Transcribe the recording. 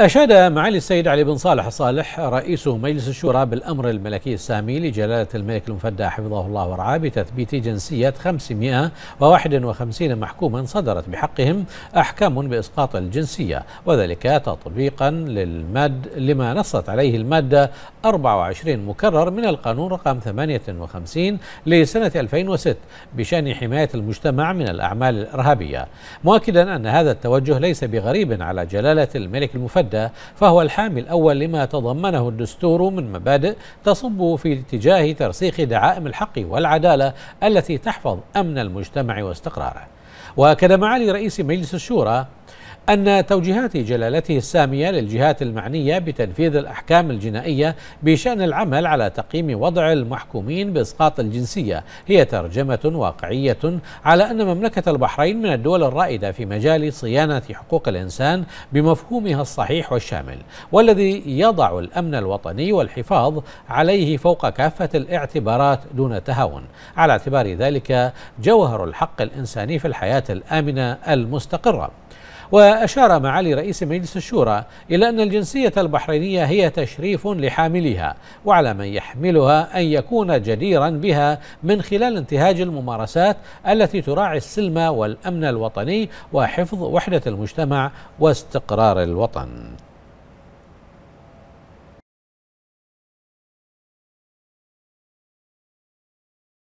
أشاد معالي السيد علي بن صالح الصالح رئيس مجلس الشورى بالأمر الملكي السامي لجلالة الملك المفدى حفظه الله ورعاه بتثبيت جنسية 551 محكوما صدرت بحقهم أحكام بإسقاط الجنسية وذلك تطبيقا للماد لما نصت عليه المادة 24 مكرر من القانون رقم 58 لسنة 2006 بشأن حماية المجتمع من الأعمال الإرهابية مؤكدا أن هذا التوجه ليس بغريب على جلالة الملك المفدى المادة فهو الحامل الأول لما تضمنه الدستور من مبادئ تصب في اتجاه ترسيخ دعائم الحق والعدالة التي تحفظ أمن المجتمع واستقراره وأكد معالي رئيس مجلس الشورى أن توجيهات جلالته السامية للجهات المعنية بتنفيذ الأحكام الجنائية بشأن العمل على تقييم وضع المحكومين بإسقاط الجنسية هي ترجمة واقعية على أن مملكة البحرين من الدول الرائدة في مجال صيانة حقوق الإنسان بمفهومها الصحيح والشامل والذي يضع الأمن الوطني والحفاظ عليه فوق كافة الاعتبارات دون تهاون على اعتبار ذلك جوهر الحق الإنساني في الحياة الآمنة المستقرة وأشار معالي رئيس مجلس الشورى إلى أن الجنسية البحرينية هي تشريف لحاملها وعلى من يحملها أن يكون جديرا بها من خلال انتهاج الممارسات التي تراعي السلم والأمن الوطني وحفظ وحدة المجتمع واستقرار الوطن